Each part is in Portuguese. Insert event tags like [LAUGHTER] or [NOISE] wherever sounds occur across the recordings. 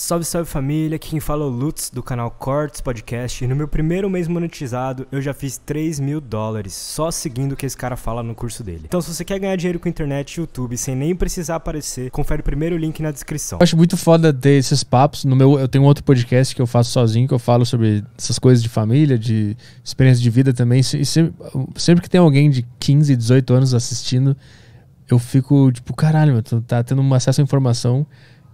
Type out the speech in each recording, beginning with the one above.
Salve, salve família, aqui quem fala é o Lutz do canal Cortes Podcast e no meu primeiro mês monetizado eu já fiz 3 mil dólares só seguindo o que esse cara fala no curso dele. Então se você quer ganhar dinheiro com internet e YouTube sem nem precisar aparecer, confere o primeiro link na descrição. Eu acho muito foda ter esses papos, no meu eu tenho outro podcast que eu faço sozinho que eu falo sobre essas coisas de família, de experiência de vida também e sempre, sempre que tem alguém de 15, 18 anos assistindo, eu fico tipo, caralho, meu, tá tendo um acesso à informação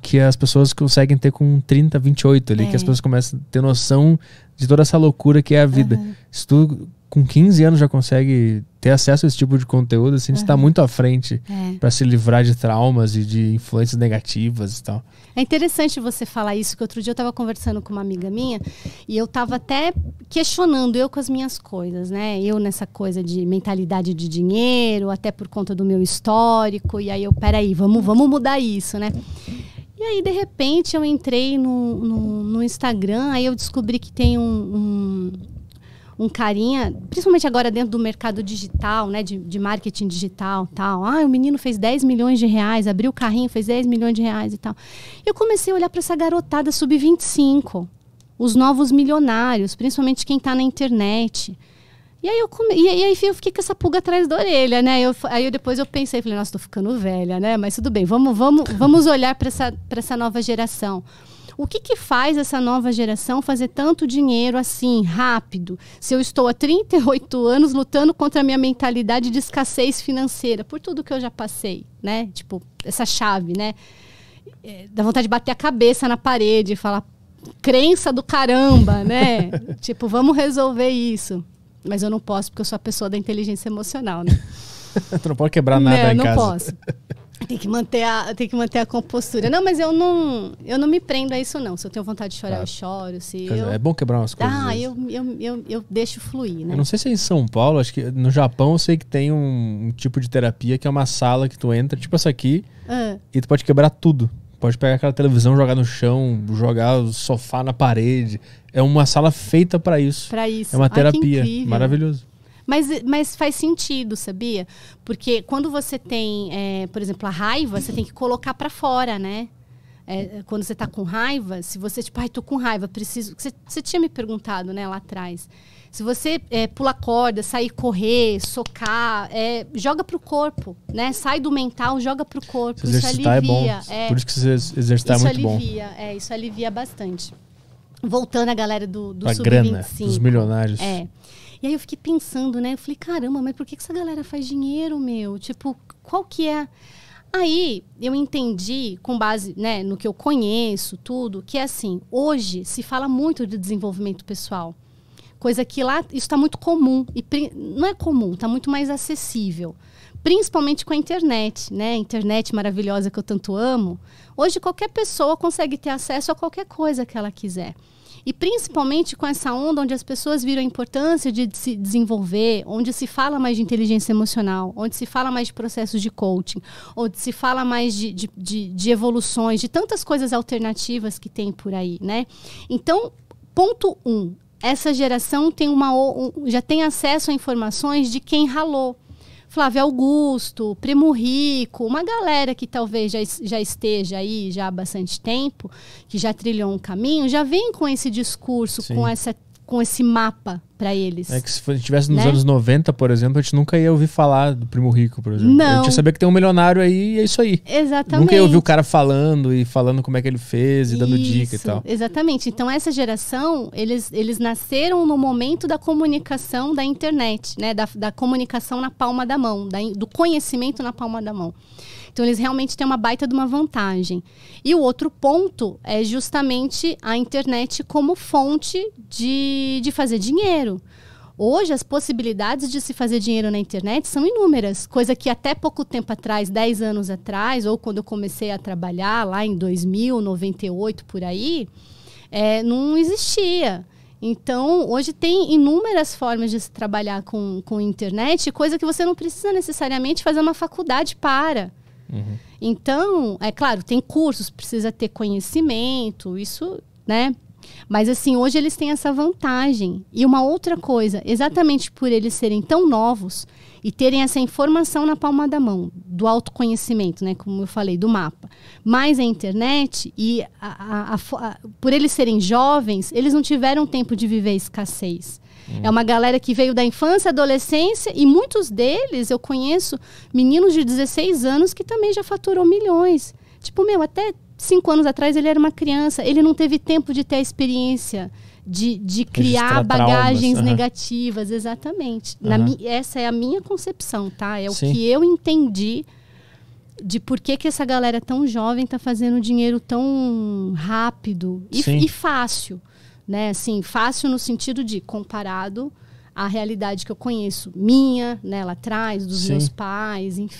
que as pessoas conseguem ter com 30, 28 ali, é. que as é. pessoas começam a ter noção de toda essa loucura que é a vida. Uhum. Se tu com 15 anos já consegue ter acesso a esse tipo de conteúdo, assim, uhum. está muito à frente é. para se livrar de traumas e de influências negativas e tal. É interessante você falar isso, que outro dia eu estava conversando com uma amiga minha e eu estava até questionando eu com as minhas coisas, né? Eu nessa coisa de mentalidade de dinheiro, até por conta do meu histórico, e aí eu, peraí, vamos, vamos mudar isso, né? E aí, de repente, eu entrei no, no, no Instagram, aí eu descobri que tem um, um, um, carinha, principalmente agora dentro do mercado digital, né? De, de marketing digital tal. Ah, o menino fez 10 milhões de reais, abriu o carrinho, fez 10 milhões de reais e tal. Eu comecei a olhar para essa garotada sub-25, os novos milionários, principalmente quem está na internet. E aí eu, come... e aí eu fiquei com essa pulga atrás da orelha, né? Eu, aí eu, depois eu pensei, falei, nossa, tô ficando velha, né? Mas tudo bem, vamos, vamos, [LAUGHS] vamos olhar para essa, pra essa nova geração. O que, que faz essa nova geração fazer tanto dinheiro assim, rápido? Se eu estou há 38 anos lutando contra a minha mentalidade de escassez financeira, por tudo que eu já passei, né? Tipo, essa chave, né? É, dá vontade de bater a cabeça na parede e falar, crença do caramba, né? [LAUGHS] tipo, vamos resolver isso. Mas eu não posso, porque eu sou a pessoa da inteligência emocional, né? [LAUGHS] tu não pode quebrar nada não, em não casa. Não, não posso. Tem que, manter a, tem que manter a compostura. Não, mas eu não, eu não me prendo a isso, não. Se eu tenho vontade de chorar, claro. eu tá. choro. Se eu... É bom quebrar umas coisas. Ah, eu, eu, eu, eu, deixo fluir, né? Eu não sei se é em São Paulo, acho que no Japão eu sei que tem um, um tipo de terapia que é uma sala que tu entra, tipo essa aqui, ah. e tu pode quebrar tudo pode pegar aquela televisão, jogar no chão, jogar o sofá na parede. É uma sala feita para isso. Para isso. É uma ah, terapia. Ah, Maravilhoso. Mas, mas faz sentido, sabia? Porque quando você tem, é, por exemplo, a raiva, você tem que colocar para fora, né? É, é, quando você está com raiva, se você, tipo, ai, tô com raiva, preciso. Você, você tinha me perguntado, né, lá atrás. Se você é, pula corda, sair correr, socar, é, joga pro corpo, né? Sai do mental, joga pro corpo. Se isso é alivia. É bom. Por isso que se exercitar é isso é muito alivia, bom. É, isso alivia bastante. Voltando à galera do, do Sub-25. Dos milionários. É. E aí eu fiquei pensando, né? Eu falei, caramba, mas por que, que essa galera faz dinheiro, meu? Tipo, qual que é Aí eu entendi, com base né, no que eu conheço, tudo, que é assim, hoje se fala muito de desenvolvimento pessoal. Coisa que lá isso está muito comum. E não é comum, está muito mais acessível. Principalmente com a internet, né? A internet maravilhosa que eu tanto amo. Hoje qualquer pessoa consegue ter acesso a qualquer coisa que ela quiser. E principalmente com essa onda onde as pessoas viram a importância de se desenvolver, onde se fala mais de inteligência emocional, onde se fala mais de processos de coaching, onde se fala mais de, de, de, de evoluções, de tantas coisas alternativas que tem por aí, né? Então, ponto um, essa geração tem uma, já tem acesso a informações de quem ralou, Flávio Augusto, Primo Rico, uma galera que talvez já, já esteja aí já há bastante tempo, que já trilhou um caminho, já vem com esse discurso, Sim. com essa com esse mapa para eles. É que se a gente tivesse nos né? anos 90, por exemplo, a gente nunca ia ouvir falar do Primo Rico, por exemplo. Não. A gente ia saber que tem um milionário aí e é isso aí. Exatamente. Nunca ia ouvir o cara falando e falando como é que ele fez e dando isso. dica e tal. Exatamente. Então essa geração, eles, eles nasceram no momento da comunicação da internet, né? Da, da comunicação na palma da mão, da, do conhecimento na palma da mão. Então, eles realmente têm uma baita de uma vantagem. E o outro ponto é justamente a internet como fonte de, de fazer dinheiro. Hoje, as possibilidades de se fazer dinheiro na internet são inúmeras, coisa que até pouco tempo atrás, 10 anos atrás, ou quando eu comecei a trabalhar lá em 2000, 98 por aí, é, não existia. Então, hoje tem inúmeras formas de se trabalhar com, com internet, coisa que você não precisa necessariamente fazer uma faculdade para. Uhum. Então, é claro, tem cursos, precisa ter conhecimento, isso, né? Mas assim, hoje eles têm essa vantagem. E uma outra coisa, exatamente por eles serem tão novos e terem essa informação na palma da mão, do autoconhecimento, né? Como eu falei, do mapa. mais a internet e a, a, a, por eles serem jovens, eles não tiveram tempo de viver escassez. É uma galera que veio da infância, adolescência e muitos deles eu conheço meninos de 16 anos que também já faturou milhões. Tipo, meu, até cinco anos atrás ele era uma criança, ele não teve tempo de ter a experiência. De, de criar Registrar bagagens negativas, exatamente. Uhum. Na, essa é a minha concepção, tá? É o Sim. que eu entendi de por que, que essa galera tão jovem está fazendo dinheiro tão rápido e, e fácil né? Assim, fácil no sentido de comparado à realidade que eu conheço, minha, né, lá atrás, dos Sim. meus pais, enfim.